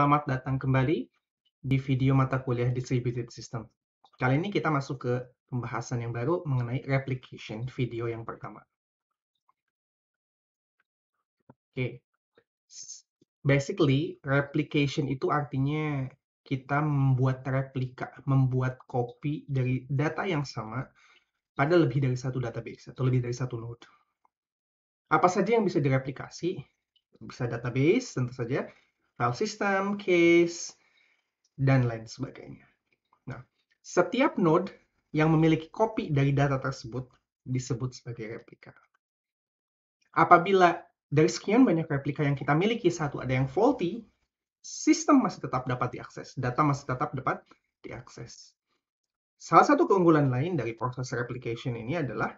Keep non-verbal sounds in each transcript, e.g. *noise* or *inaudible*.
selamat datang kembali di video mata kuliah Distributed System. Kali ini kita masuk ke pembahasan yang baru mengenai replication video yang pertama. Oke, okay. basically replication itu artinya kita membuat replika, membuat kopi dari data yang sama pada lebih dari satu database atau lebih dari satu node. Apa saja yang bisa direplikasi? Bisa database tentu saja, file system, case, dan lain sebagainya. Nah, setiap node yang memiliki copy dari data tersebut disebut sebagai replika. Apabila dari sekian banyak replika yang kita miliki, satu ada yang faulty, sistem masih tetap dapat diakses, data masih tetap dapat diakses. Salah satu keunggulan lain dari proses replication ini adalah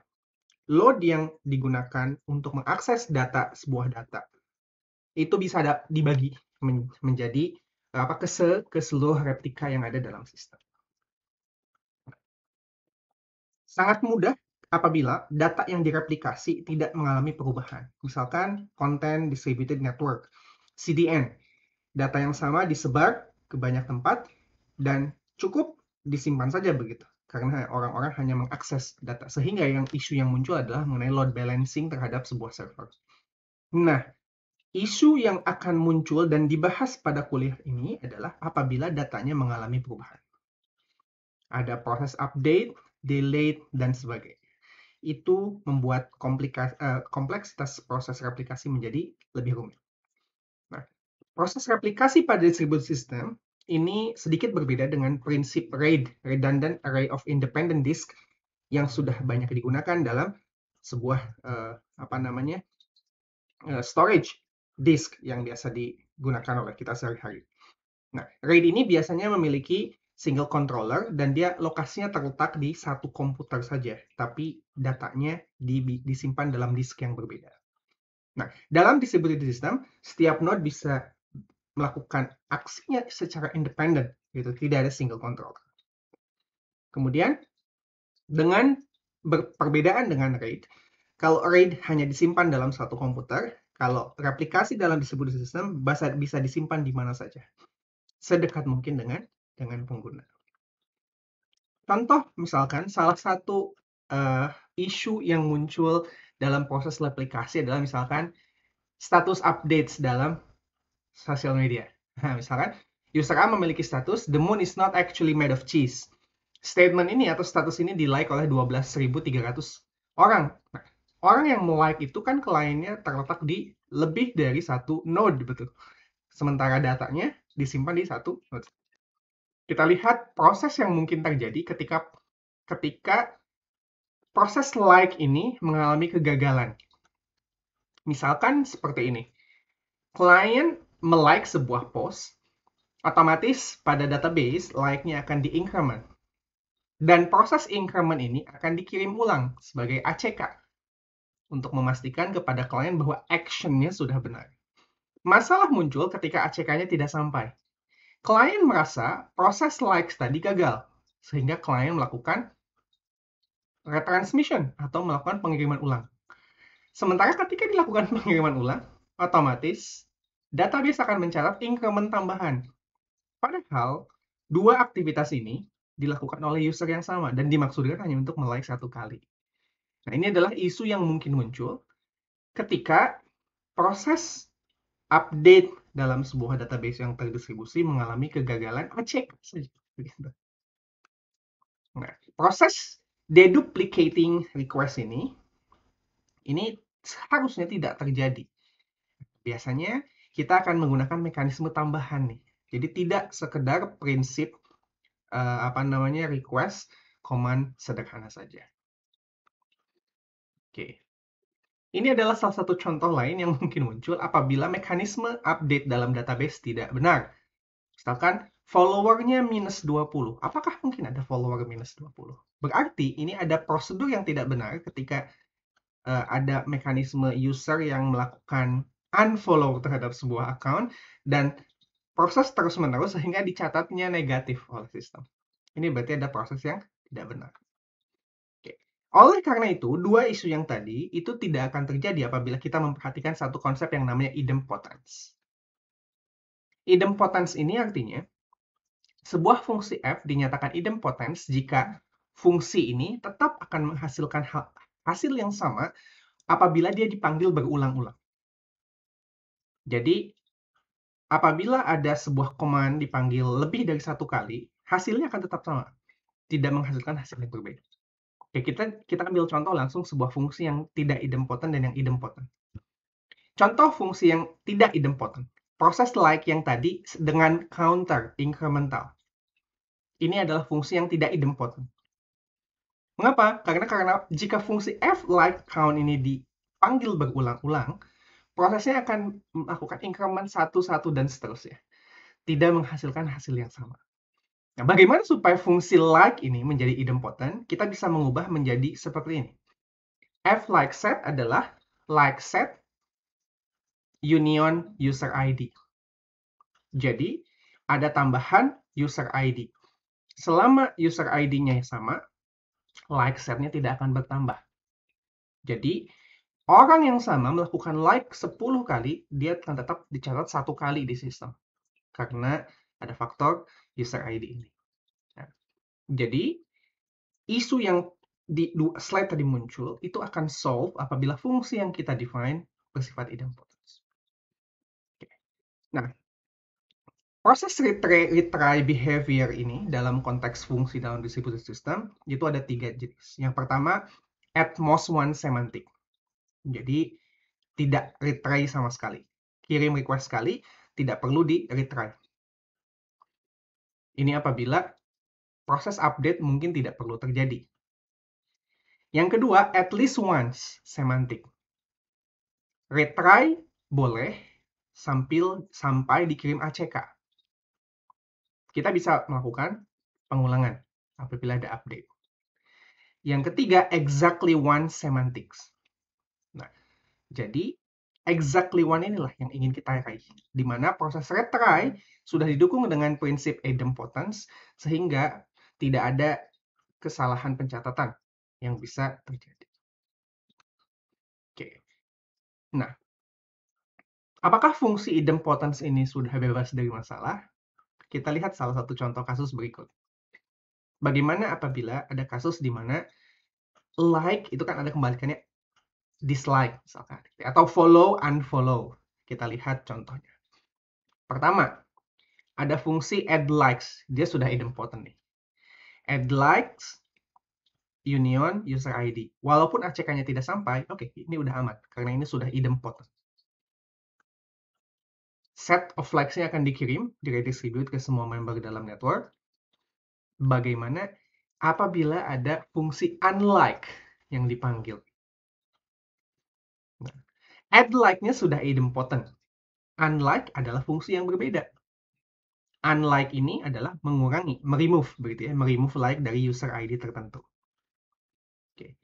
load yang digunakan untuk mengakses data sebuah data itu bisa dibagi menjadi apa kese ke seluruh replika yang ada dalam sistem. Sangat mudah apabila data yang direplikasi tidak mengalami perubahan. Misalkan konten distributed network, CDN. Data yang sama disebar ke banyak tempat dan cukup disimpan saja begitu. Karena orang-orang hanya mengakses data. Sehingga yang isu yang muncul adalah mengenai load balancing terhadap sebuah server. Nah, Isu yang akan muncul dan dibahas pada kuliah ini adalah apabila datanya mengalami perubahan. Ada proses update, delay, dan sebagainya. Itu membuat eh, kompleksitas proses replikasi menjadi lebih rumit. Nah, proses replikasi pada distributed system ini sedikit berbeda dengan prinsip RAID, Redundant Array of Independent Disk, yang sudah banyak digunakan dalam sebuah eh, apa namanya eh, storage disk yang biasa digunakan oleh kita sehari-hari. Nah, RAID ini biasanya memiliki single controller dan dia lokasinya terletak di satu komputer saja, tapi datanya disimpan dalam disk yang berbeda. Nah, dalam distributed system, setiap node bisa melakukan aksinya secara independen, gitu. Tidak ada single controller. Kemudian, dengan perbedaan dengan RAID, kalau RAID hanya disimpan dalam satu komputer, kalau replikasi dalam distribusi sistem bisa, bisa disimpan di mana saja. Sedekat mungkin dengan dengan pengguna. Contoh misalkan salah satu uh, isu yang muncul dalam proses replikasi adalah misalkan status updates dalam sosial media. Nah, misalkan user A memiliki status the moon is not actually made of cheese. Statement ini atau status ini di like oleh 12.300 orang orang yang like itu kan kliennya terletak di lebih dari satu node betul. Sementara datanya disimpan di satu node. Kita lihat proses yang mungkin terjadi ketika ketika proses like ini mengalami kegagalan. Misalkan seperti ini. Klien melike sebuah post, otomatis pada database like-nya akan di Dan proses increment ini akan dikirim ulang sebagai ACK untuk memastikan kepada klien bahwa actionnya sudah benar. Masalah muncul ketika ACK-nya tidak sampai. Klien merasa proses likes tadi gagal, sehingga klien melakukan retransmission atau melakukan pengiriman ulang. Sementara ketika dilakukan *laughs* pengiriman ulang, otomatis database akan mencatat increment tambahan. Padahal, dua aktivitas ini dilakukan oleh user yang sama dan dimaksudkan hanya untuk melike satu kali. Nah, ini adalah isu yang mungkin muncul ketika proses update dalam sebuah database yang terdistribusi mengalami kegagalan acek. Nah, proses deduplicating request ini ini seharusnya tidak terjadi. Biasanya kita akan menggunakan mekanisme tambahan nih. Jadi tidak sekedar prinsip uh, apa namanya request command sederhana saja. Oke. Ini adalah salah satu contoh lain yang mungkin muncul apabila mekanisme update dalam database tidak benar. Misalkan followernya minus 20. Apakah mungkin ada follower minus 20? Berarti ini ada prosedur yang tidak benar ketika uh, ada mekanisme user yang melakukan unfollow terhadap sebuah account dan proses terus-menerus sehingga dicatatnya negatif oleh sistem. Ini berarti ada proses yang tidak benar. Oleh karena itu, dua isu yang tadi itu tidak akan terjadi apabila kita memperhatikan satu konsep yang namanya idempotens. Idempotens ini artinya sebuah fungsi f dinyatakan idempotens jika fungsi ini tetap akan menghasilkan hasil yang sama apabila dia dipanggil berulang-ulang. Jadi, apabila ada sebuah komand dipanggil lebih dari satu kali, hasilnya akan tetap sama, tidak menghasilkan hasil yang berbeda. Oke, ya, kita kita ambil contoh langsung sebuah fungsi yang tidak idempotent dan yang idempotent. Contoh fungsi yang tidak idempotent, Proses like yang tadi dengan counter incremental. Ini adalah fungsi yang tidak idempotent. Mengapa? Karena karena jika fungsi f like count ini dipanggil berulang-ulang, prosesnya akan melakukan increment satu-satu dan seterusnya. Tidak menghasilkan hasil yang sama. Nah, bagaimana supaya fungsi like ini menjadi idempotent? kita bisa mengubah menjadi seperti ini. F like set adalah like set union user ID. Jadi, ada tambahan user ID. Selama user ID-nya sama, like set-nya tidak akan bertambah. Jadi, orang yang sama melakukan like 10 kali, dia akan tetap dicatat satu kali di sistem. Karena ada faktor user ID ini. Nah, jadi isu yang di slide tadi muncul itu akan solve apabila fungsi yang kita define bersifat idempotens. Oke. Nah, proses retry, retry behavior ini dalam konteks fungsi dalam distributed system itu ada tiga jenis. Yang pertama, at most one semantic. Jadi tidak retry sama sekali. Kirim request sekali, tidak perlu di retry. Ini apabila proses update mungkin tidak perlu terjadi. Yang kedua, at least once semantik. Retry boleh sambil sampai dikirim ACK. Kita bisa melakukan pengulangan apabila ada update. Yang ketiga, exactly once semantics. Nah, jadi exactly one inilah yang ingin kita raih, di mana proses retry sudah didukung dengan prinsip idempotence sehingga tidak ada kesalahan pencatatan yang bisa terjadi. Oke. Nah, apakah fungsi idempotence ini sudah bebas dari masalah? Kita lihat salah satu contoh kasus berikut. Bagaimana apabila ada kasus di mana like itu kan ada kembalikannya dislike misalkan atau follow unfollow. Kita lihat contohnya. Pertama, ada fungsi add likes. Dia sudah important nih. Add likes union user ID. Walaupun ACK-nya tidak sampai, oke, okay, ini udah amat karena ini sudah idempotent. Set of likes-nya akan dikirim, diredistribute ke semua member dalam network. Bagaimana apabila ada fungsi unlike yang dipanggil add like-nya sudah idempotent. Unlike adalah fungsi yang berbeda. Unlike ini adalah mengurangi, meremove, begitu ya, meremove like dari user ID tertentu. Oke.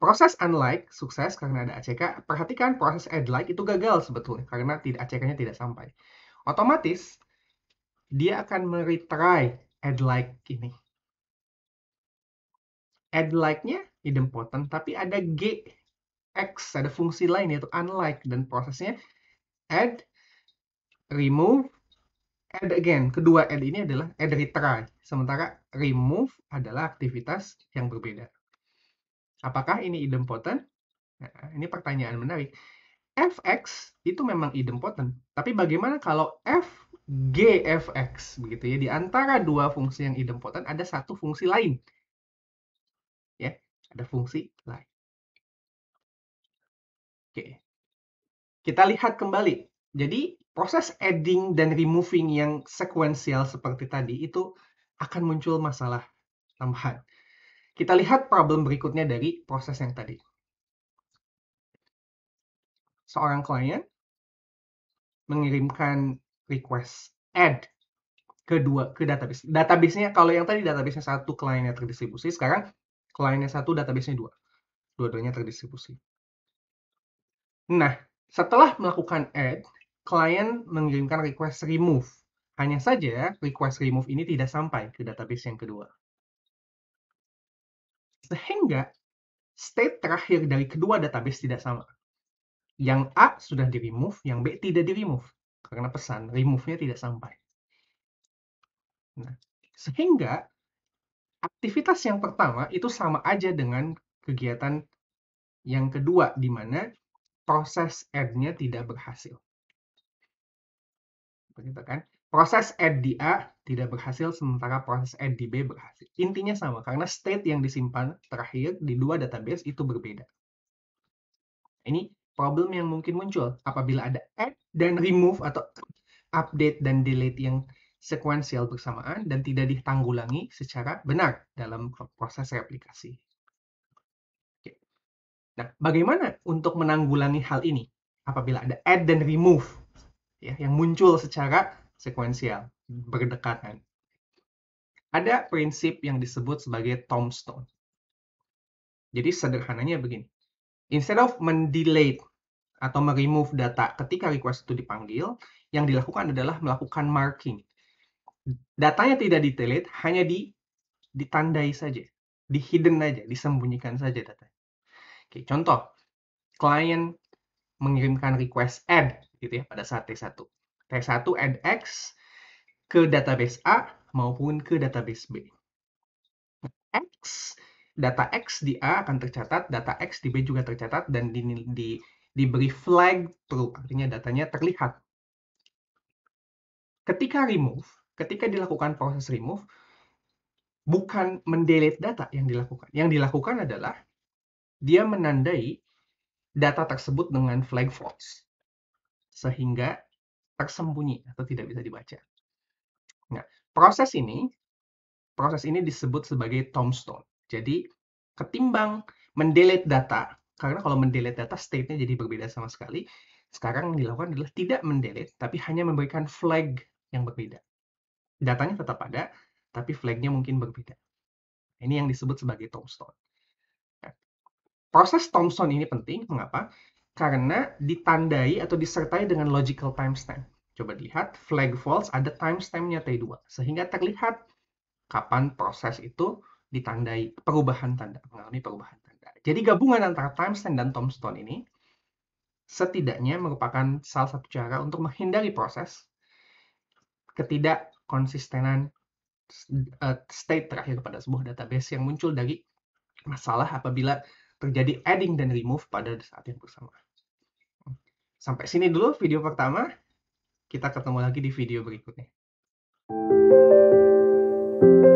Proses unlike sukses karena ada ACK. Perhatikan proses add like itu gagal sebetulnya karena tidak ACK-nya tidak sampai. Otomatis dia akan meretry add like ini. Add like-nya idempotent tapi ada G X, ada fungsi lain yaitu unlike dan prosesnya add, remove, add again. Kedua add ini adalah add retry, sementara remove adalah aktivitas yang berbeda. Apakah ini idempotent? Nah, ini pertanyaan menarik. fx itu memang idempotent, tapi bagaimana kalau f g f x begitu ya di antara dua fungsi yang idempotent ada satu fungsi lain. Ya, ada fungsi lain. Oke. Kita lihat kembali. Jadi proses adding dan removing yang sekuensial seperti tadi itu akan muncul masalah tambahan. Kita lihat problem berikutnya dari proses yang tadi. Seorang klien mengirimkan request add kedua ke database. Database-nya kalau yang tadi database-nya satu kliennya terdistribusi, sekarang kliennya satu database-nya dua. Dua-duanya terdistribusi. Nah, setelah melakukan add, klien mengirimkan request remove. Hanya saja, request remove ini tidak sampai ke database yang kedua. Sehingga, state terakhir dari kedua database tidak sama. Yang A sudah di-remove, yang B tidak di-remove. Karena pesan remove-nya tidak sampai. Nah, sehingga, aktivitas yang pertama itu sama aja dengan kegiatan yang kedua, di mana proses add-nya tidak berhasil. Begitu kan? Proses add di A tidak berhasil, sementara proses add di B berhasil. Intinya sama, karena state yang disimpan terakhir di dua database itu berbeda. Ini problem yang mungkin muncul apabila ada add dan remove atau update dan delete yang sekuensial bersamaan dan tidak ditanggulangi secara benar dalam proses replikasi. Nah, bagaimana untuk menanggulangi hal ini apabila ada add dan remove ya, yang muncul secara sekuensial berdekatan? Ada prinsip yang disebut sebagai tombstone. Jadi sederhananya begini. Instead of mendelete atau meremove data ketika request itu dipanggil, yang dilakukan adalah melakukan marking. Datanya tidak di delete, hanya di ditandai saja, di hidden saja, disembunyikan saja data Oke, contoh, klien mengirimkan request add gitu ya pada saat T1. T1 add X ke database A maupun ke database B. X, data X di A akan tercatat, data X di B juga tercatat, dan di, di, diberi flag true, artinya datanya terlihat. Ketika remove, ketika dilakukan proses remove, bukan mendelete data yang dilakukan. Yang dilakukan adalah dia menandai data tersebut dengan flag false sehingga tersembunyi atau tidak bisa dibaca. Nah, proses ini proses ini disebut sebagai tombstone. Jadi ketimbang mendelete data karena kalau mendelete data state-nya jadi berbeda sama sekali. Sekarang yang dilakukan adalah tidak mendelete tapi hanya memberikan flag yang berbeda. Datanya tetap ada tapi flagnya mungkin berbeda. Ini yang disebut sebagai tombstone. Proses Thomson ini penting, mengapa? Karena ditandai atau disertai dengan logical timestamp. Coba lihat flag false ada timestampnya T2, sehingga terlihat kapan proses itu ditandai perubahan tanda, mengalami perubahan tanda. Jadi gabungan antara timestamp dan tombstone ini setidaknya merupakan salah satu cara untuk menghindari proses ketidakkonsistenan eh, state terakhir pada sebuah database yang muncul dari masalah apabila terjadi adding dan remove pada saat yang bersamaan. Sampai sini dulu video pertama. Kita ketemu lagi di video berikutnya. Thank you.